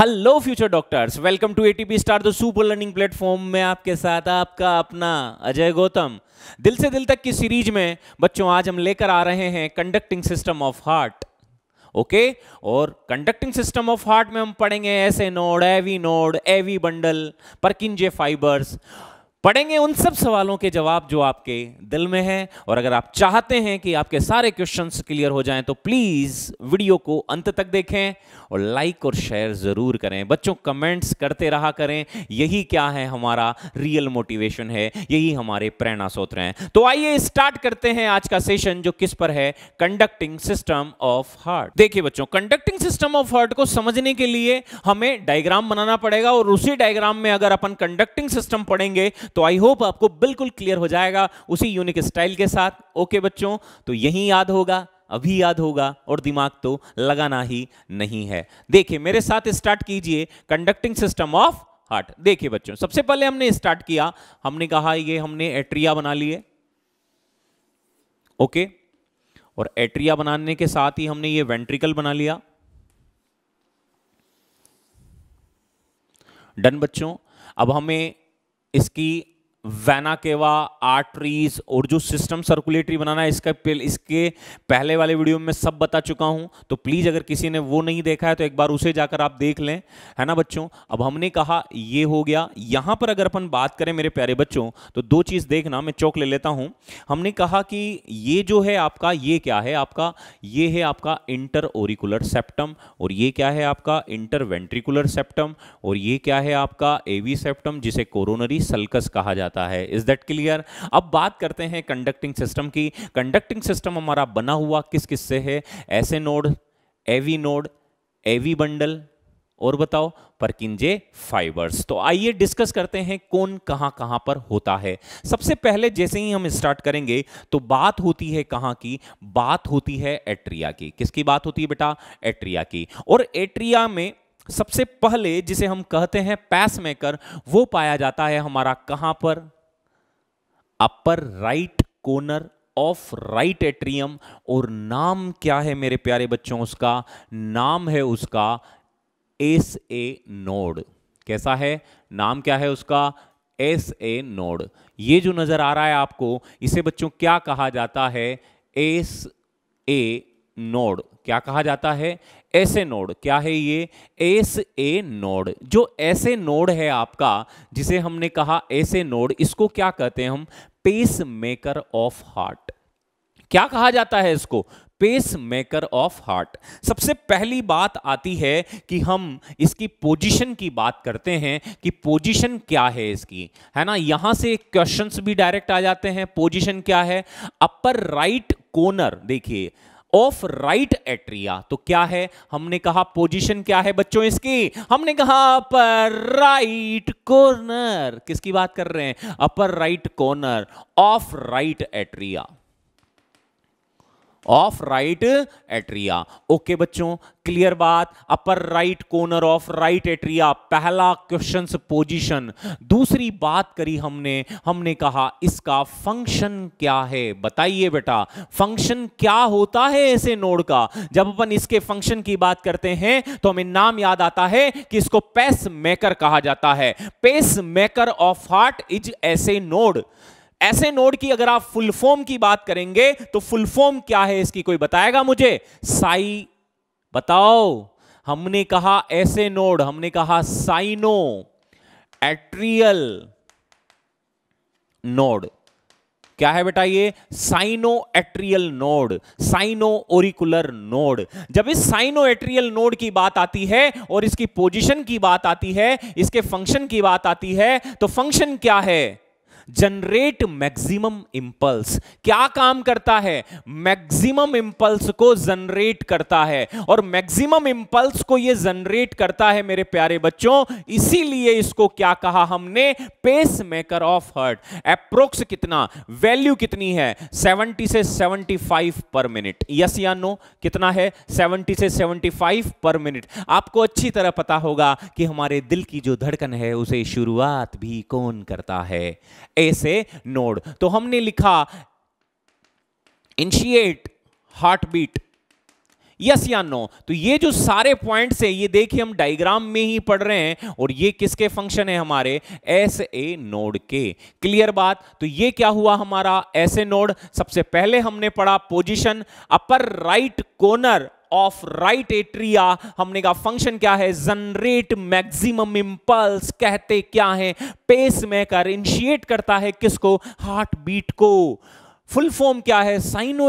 hello future doctors welcome to ATP star the super learning platform में आपके साथ आपका अपना अजय गौतम दिल से दिल तक की सीरीज में बच्चों आज हम लेकर आ रहे हैं conducting system of heart okay और कंडक्टिंग सिस्टम ऑफ हार्ट में हम पढ़ेंगे S A node AV node AV bundle Purkinje fibres पढ़ेंगे उन सब सवालों के जवाब जो आपके दिल में हैं और अगर आप चाहते हैं कि आपके सारे क्वेश्चंस क्लियर हो जाएं तो प्लीज़ वीडियो को अंत तक देखें और लाइक और शेयर ज़रूर करें बच्चों कमेंट्स करते रहा करें यही क्या है हमारा रियल मोटिवेशन है यही हमारे प्रेरणा स्रोत्र हैं तो आइए स्टार्ट करते हैं आज का सेशन जो किस पर है कंडक्टिंग सिस्टम ऑफ हार्ट देखिए बच्चों कंडक्टिंग सिस्टम ऑफ हार्ट को समझने के लिए हमें डायग्राम बनाना पड़ेगा और उसी डायग्राम में अगर अपन कंडक्टिंग सिस्टम पढ़ेंगे तो आई होप आपको बिल्कुल क्लियर हो जाएगा उसी यूनिक स्टाइल के साथ ओके बच्चों तो यही याद होगा अभी याद होगा और दिमाग तो लगाना ही नहीं है देखिए मेरे साथ स्टार्ट कीजिए कंडक्टिंग सिस्टम ऑफ हार्ट देखिए बच्चों सबसे पहले हमने स्टार्ट किया हमने कहा ये हमने एट्रिया बना लिए ओके और एट्रिया बनाने के साथ ही हमने ये वेंट्रिकल बना लिया डन बच्चों अब हमें इसकी वेनाकेवा आर्टरीज और जो सिस्टम सर्कुलेटरी बनाना है इसका इसके पहले वाले वीडियो में सब बता चुका हूं तो प्लीज़ अगर किसी ने वो नहीं देखा है तो एक बार उसे जाकर आप देख लें है ना बच्चों अब हमने कहा ये हो गया यहां पर अगर अपन बात करें मेरे प्यारे बच्चों तो दो चीज़ देखना मैं चौक ले लेता हूं हमने कहा कि ये जो है आपका ये क्या है आपका ये है आपका इंटर ओरिकुलर सेप्टम और ये क्या है आपका इंटर वेंट्रिकुलर सेप्टम और ये क्या है आपका एवी सेप्टम जिसे कोरोनरी सल्कस कहा जाता जाता है इज दैट क्लियर अब बात करते हैं कंडक्टिंग सिस्टम की कंडक्टिंग सिस्टम हमारा बना हुआ किस किस से है S A node AV node AV bundle और बताओ पर किंजे फाइबर्स तो आइए डिस्कस करते हैं कौन कहां कहां पर होता है सबसे पहले जैसे ही हम स्टार्ट करेंगे तो बात होती है कहां की बात होती है एट्रिया की किसकी बात होती है बेटा एट्रिया की और एट्रिया में सबसे पहले जिसे हम कहते हैं पैस मेकर वो पाया जाता है हमारा कहां पर upper right corner of right atrium और नाम क्या है मेरे प्यारे बच्चों उसका नाम है उसका एस ए नोड कैसा है नाम क्या है उसका एस ए नोड ये जो नजर आ रहा है आपको इसे बच्चों क्या कहा जाता है एस ए नोड क्या कहा जाता है ऐसे नोड क्या है ये एस ए नोड जो ऐसे नोड है आपका जिसे हमने कहा ऐसे नोड इसको क्या कहते हैं हम पेस मेकर ऑफ हार्ट क्या कहा जाता है इसको पेस मेकर ऑफ हार्ट सबसे पहली बात आती है कि हम इसकी पोजीशन की बात करते हैं कि पोजीशन क्या है इसकी है ना यहां से क्वेश्चंस भी डायरेक्ट आ जाते हैं पोजीशन क्या है अपर राइट कोनर देखिए ऑफ राइट एट्रिया तो क्या है हमने कहा पोजीशन क्या है बच्चों इसकी हमने कहा अपर राइट कॉर्नर किसकी बात कर रहे हैं upper right corner of right atria of right atria okay बच्चों क्लियर बात upper right corner of right atria पहला क्वेश्चन पोजिशन दूसरी बात करी हमने हमने कहा इसका फंक्शन क्या है बताइए बेटा फंक्शन क्या होता है ऐसे नोड का जब अपन इसके फंक्शन की बात करते हैं तो हमें नाम याद आता है कि इसको पेस मेकर कहा जाता है pacemaker of heart is S A node S A node की अगर आप फुल फॉर्म की बात करेंगे तो फुल फॉर्म क्या है इसकी कोई बताएगा मुझे साई बताओ हमने कहा ऐसे नोड हमने कहा साइनो एट्रियल नोड क्या है बेटा ये sino atrial node sino auricular node जब इस साइनो एट्रियल नोड की बात आती है और इसकी पोजीशन की बात आती है इसके फंक्शन की बात आती है तो फंक्शन क्या है जनरेट मैक्सिमम इंपल्स क्या काम करता है मैक्सिमम इंपल्स को जनरेट करता है और मैक्सिमम इंपल्स को यह जनरेट करता है मेरे प्यारे बच्चों इसीलिए इसको क्या कहा हमने pacemaker of heart approx कितना वैल्यू कितनी है 70 से 75 पर मिनट यस या नो कितना है 70 से 75 पर मिनट आपको अच्छी तरह पता होगा कि हमारे दिल की जो धड़कन है उसे शुरुआत भी कौन करता है ए नोड तो हमने लिखा इनिशिएट हार्ट बीट यस या नो तो ये जो सारे पॉइंट्स हैं ये देखिए हम डायग्राम में ही पढ़ रहे हैं और ये किसके फंक्शन है हमारे एस ए नोड के क्लियर बात तो ये क्या हुआ हमारा एस ए नोड सबसे पहले हमने पढ़ा position upper right corner of right atria हमने कहा फंक्शन क्या है जनरेट मैक्सिमम इंपल्स कहते क्या है पेस मेकर इनिशिएट करता है किसको हार्ट बीट को फुल फॉर्म क्या है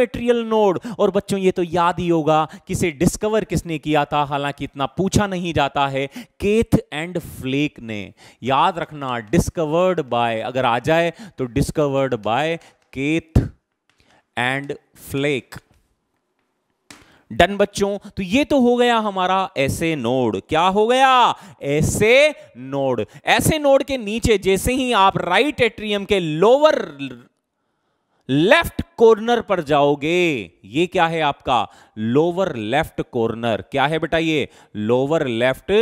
एट्रियल नोड और बच्चों ये तो याद ही होगा किसे डिस्कवर किसने किया था हालांकि इतना पूछा नहीं जाता है केथ एंड फ्लेक ने याद रखना डिस्कवर्ड बाय अगर आ जाए तो discovered by Keith and Flack done बच्चों तो ये तो हो गया हमारा ऐसे नोड क्या हो गया ऐसे नोड ऐसे नोड के नीचे जैसे ही आप राइट एट्रियम के लोअर लेफ्ट कॉर्नर पर जाओगे ये क्या है आपका लोअर लेफ्ट कॉर्नर क्या है बेटा ये लोअर लेफ्ट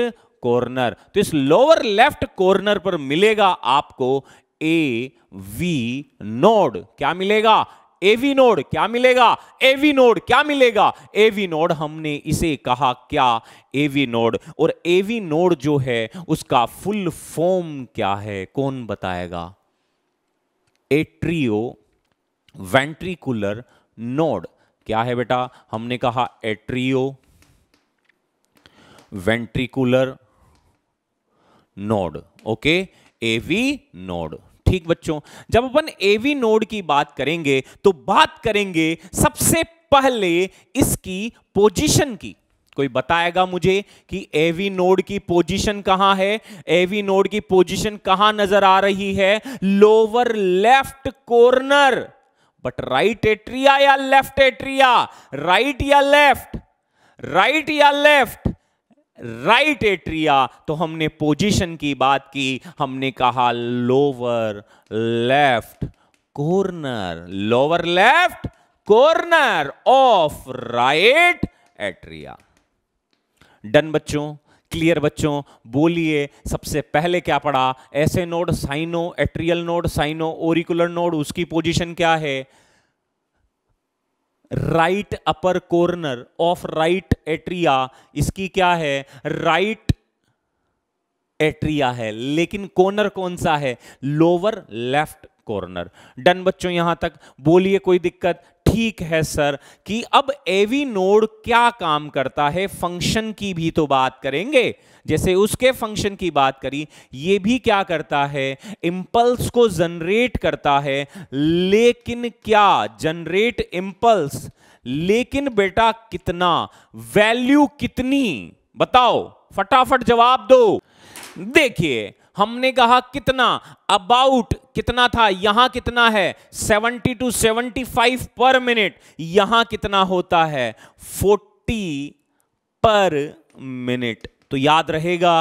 कॉर्नर तो इस लोअर लेफ्ट कॉर्नर पर मिलेगा आपको ए वी नोड क्या मिलेगा एवी नोड क्या मिलेगा एवी नोड क्या मिलेगा एवी नोड हमने इसे कहा क्या एवी नोड और एवी नोड जो है उसका फुल फॉर्म क्या है कौन बताएगा एट्रियो वेंट्रिकुलर नोड क्या है बेटा हमने कहा atrio ventricular node okay AV node ठीक बच्चों जब अपन एवी नोड की बात करेंगे तो बात करेंगे सबसे पहले इसकी पोजीशन की कोई बताएगा मुझे कि एवी नोड की पोजीशन कहां है एवी नोड की पोजीशन कहां नजर आ रही है lower left corner but right atria या लेफ्ट एट्रिया राइट या लेफ्ट राइट या लेफ्ट राइट एट्रिया तो हमने पोजीशन की बात की हमने कहा lower left corner lower left corner of right atria done बच्चों क्लियर बच्चों बोलिए सबसे पहले क्या पढ़ा S A node sino atrial node sino auricular node उसकी पोजीशन क्या है right upper corner of right atria इसकी क्या है राइट right एट्रिया है लेकिन कॉर्नर कौन सा है लोअर लेफ्ट कॉर्नर डन बच्चों यहां तक बोलिए कोई दिक्कत ठीक है सर कि अब एवी नोड क्या काम करता है फंक्शन की भी तो बात करेंगे जैसे उसके फंक्शन की बात करी ये भी क्या करता है इंपल्स को जनरेट करता है लेकिन क्या जनरेट इंपल्स लेकिन बेटा कितना वैल्यू कितनी बताओ फटाफट जवाब दो देखिए हमने कहा कितना अबाउट कितना था यहां कितना है 70 टू 75 पर मिनट यहां कितना होता है 40 पर मिनट तो याद रहेगा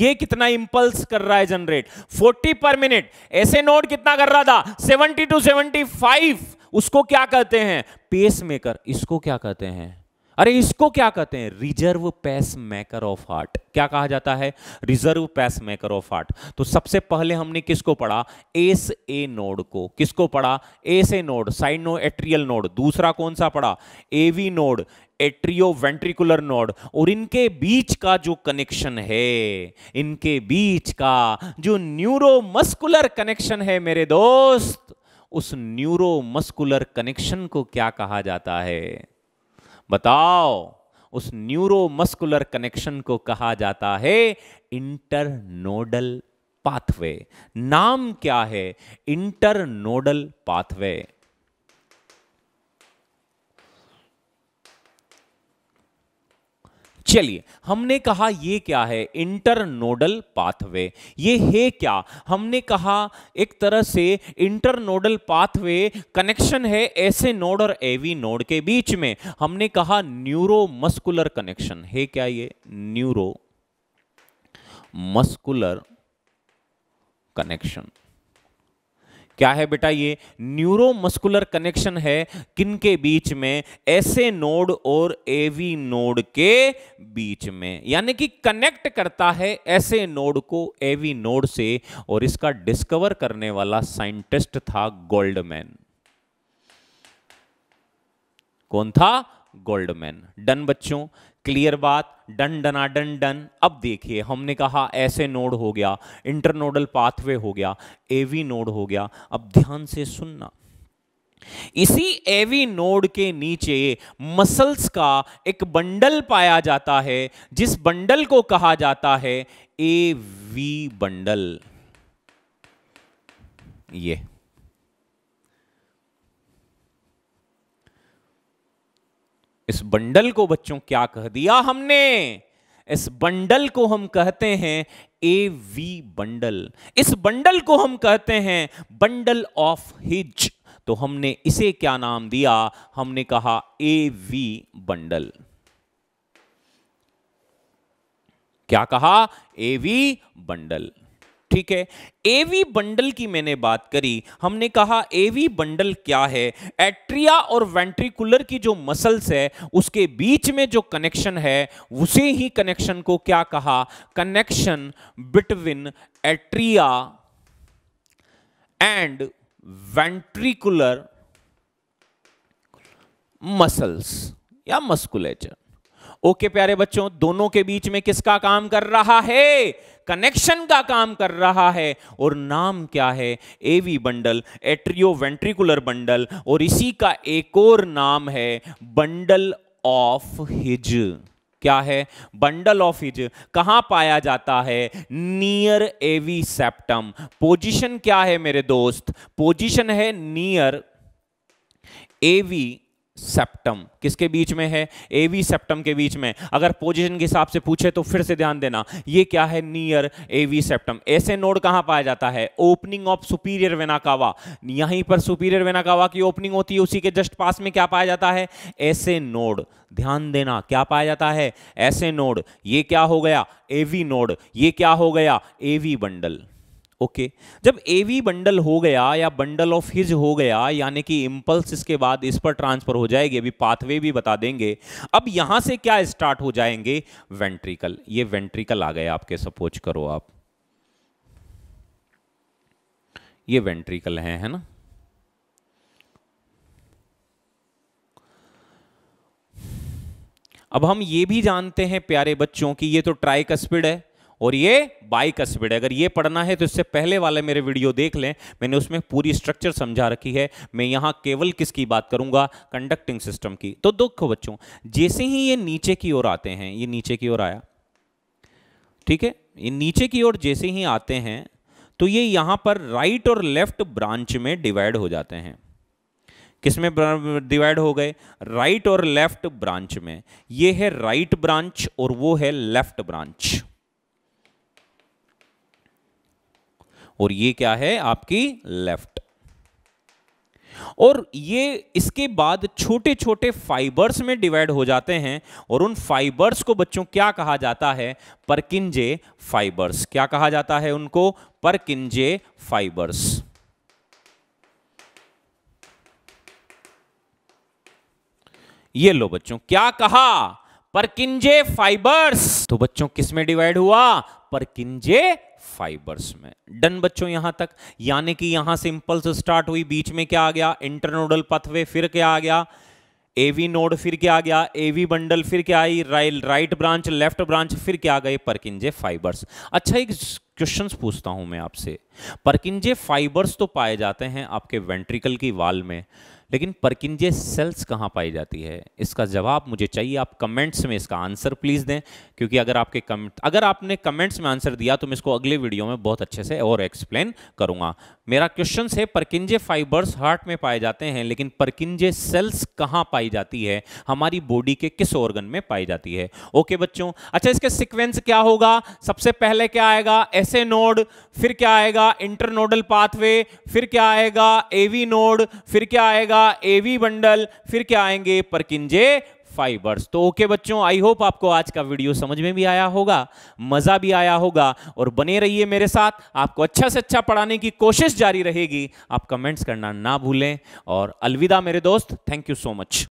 ये कितना इंपल्स कर रहा है जनरेट 40 पर मिनट ऐसे नोड कितना कर रहा था 70 टू 75 उसको क्या कहते हैं पेस मेकर इसको क्या कहते हैं अरे इसको क्या कहते हैं रिजर्व पैस मेकर ऑफ हार्ट क्या कहा जाता है रिजर्व पैस मेकर ऑफ हार्ट तो सबसे पहले हमने किसको पढ़ा एस ए नोड को किसको पढ़ा S A node sino atrial node दूसरा कौन सा पढ़ा AV node atrio ventricular node और इनके बीच का जो कनेक्शन है इनके बीच का जो न्यूरोमस्कुलर कनेक्शन है मेरे दोस्त उस न्यूरोमस्कुलर कनेक्शन को क्या कहा जाता है बताओ उस न्यूरोमस्कुलर कनेक्शन को कहा जाता है इंटरनोडल पाथवे नाम क्या है इंटरनोडल पाथवे चलिए हमने कहा ये क्या है इंटरनोडल पाथवे ये है क्या हमने कहा एक तरह से इंटरनोडल पाथवे कनेक्शन है ऐसे नोड और एवी नोड के बीच में हमने कहा न्यूरोमस्कुलर कनेक्शन है क्या ये न्यूरो मस्कुलर कनेक्शन क्या है बेटा ये न्यूरोमस्कुलर कनेक्शन है किनके बीच में ऐसे नोड और एवी नोड के बीच में यानी कि कनेक्ट करता है ऐसे नोड को एवी नोड से और इसका डिस्कवर करने वाला साइंटिस्ट था गोल्डमैन कौन था गोल्डमैन डन बच्चों क्लियर बात डन डना डन डन अब देखिए हमने कहा ऐसे नोड हो गया इंटरनोडल पाथवे हो गया एवी नोड हो गया अब ध्यान से सुनना इसी एवी नोड के नीचे मसल्स का एक बंडल पाया जाता है जिस बंडल को कहा जाता है ए वी बंडल ये इस बंडल को बच्चों क्या कह दिया हमने इस बंडल को हम कहते हैं ए वी बंडल इस बंडल को हम कहते हैं बंडल ऑफ हिज तो हमने इसे क्या नाम दिया हमने कहा ए वी बंडल क्या कहा ए वी बंडल ठीक है एवी बंडल की मैंने बात करी हमने कहा एवी बंडल क्या है एट्रिया और वेंट्रिकुलर की जो मसल्स है उसके बीच में जो कनेक्शन है उसे ही कनेक्शन को क्या कहा connection between atria and ventricular muscles या मस्कुलेचर ओके okay, प्यारे बच्चों दोनों के बीच में किसका काम कर रहा है कनेक्शन का काम कर रहा है और नाम क्या है AV bundle atrio ventricular bundle और इसी का एक और नाम है बंडल ऑफ हिज क्या है बंडल ऑफ हिज कहां पाया जाता है नियर एवी सेप्टम पोजीशन क्या है मेरे दोस्त पोजीशन है नियर एवी सेप्टम किसके बीच में है एवी सेप्टम के बीच में अगर पोजीशन के हिसाब से पूछे तो फिर से ध्यान देना ये क्या है near AV septum S A node कहां पाया जाता है ओपनिंग ऑफ सुपीरियर वेनाकावा यहीं पर सुपीरियर वेनाकावा की ओपनिंग होती है उसी के जस्ट पास में क्या पाया जाता है ऐसे नोड ध्यान देना क्या पाया जाता है ऐसे नोड ये क्या हो गया एवी नोड ये क्या हो गया एवी बंडल ओके जब ए बंडल हो गया या बंडल ऑफ हिज हो गया यानी कि इम्पल्स इसके बाद इस पर ट्रांसफर हो जाएगी अभी पाथवे भी बता देंगे अब यहां से क्या स्टार्ट हो जाएंगे वेंट्रिकल ये वेंट्रिकल आ गए आपके सपोज करो आप ये वेंट्रिकल है, है ना अब हम ये भी जानते हैं प्यारे बच्चों की ये तो ट्राइकस्पिड है और ये स्पीड है अगर ये पढ़ना है तो इससे पहले वाले मेरे वीडियो देख लें मैंने उसमें पूरी स्ट्रक्चर समझा रखी है मैं यहाँ केवल किसकी बात करूँगा कंडक्टिंग सिस्टम की तो दुख बच्चों जैसे ही ये नीचे की ओर आते हैं ये नीचे की ओर आया ठीक है ये नीचे की ओर जैसे ही आते हैं तो ये यहाँ पर राइट और लेफ्ट ब्रांच में डिवाइड हो जाते हैं किस में डिवाइड हो गए राइट और लेफ्ट ब्रांच में ये है राइट ब्रांच और वो है लेफ्ट ब्रांच और ये क्या है आपकी लेफ्ट और ये इसके बाद छोटे छोटे फाइबर्स में डिवाइड हो जाते हैं और उन फाइबर्स को बच्चों क्या कहा जाता है परकिंजे फाइबर्स क्या कहा जाता है उनको परकिंजे फाइबर्स ये लो बच्चों क्या कहा परकिंजे फाइबर्स तो बच्चों किस में डिवाइड हुआ परकिंजे फाइबर्स में डन बच्चों यहां तक यानी कि यहां से इंपल्स स्टार्ट हुई बीच में क्या आ गया इंटरनोडल पथवे फिर क्या आ गया एवी नोड फिर क्या आ गया एवी बंडल फिर क्या आई राइल राइट ब्रांच लेफ्ट ब्रांच फिर क्या आ गए परकिंजे फाइबर्स अच्छा एक क्वेश्चन पूछता हूं मैं आपसे परकिंजे फाइबर्स तो पाए जाते हैं आपके वेंट्रिकल की वाल में लेकिन परकिंजे सेल्स कहाँ पाई जाती है इसका जवाब मुझे चाहिए आप कमेंट्स में इसका आंसर प्लीज़ दें क्योंकि अगर आपके कमेंट अगर आपने कमेंट्स में आंसर दिया तो मैं इसको अगले वीडियो में बहुत अच्छे से और एक्सप्लेन करूँगा मेरा क्वेश्चन है परकिंजे फाइबर्स हार्ट में पाए जाते हैं लेकिन परकिंजे सेल्स कहाँ पाई जाती है हमारी बॉडी के किस ऑर्गन में पाई जाती है ओके बच्चों अच्छा इसके सिक्वेंस क्या होगा सबसे पहले क्या आएगा एस नोड फिर क्या आएगा इंटरनोडल पाथवे फिर क्या आएगा एवी नोड फिर क्या आएगा एवी बंडल फिर क्या आएंगे परकिंजे फाइबर्स तो ओके बच्चों आई होप आपको आज का वीडियो समझ में भी आया होगा मजा भी आया होगा और बने रहिए मेरे साथ आपको अच्छा से अच्छा पढ़ाने की कोशिश जारी रहेगी आप कमेंट्स करना ना भूलें और अलविदा मेरे दोस्त थैंक यू सो मच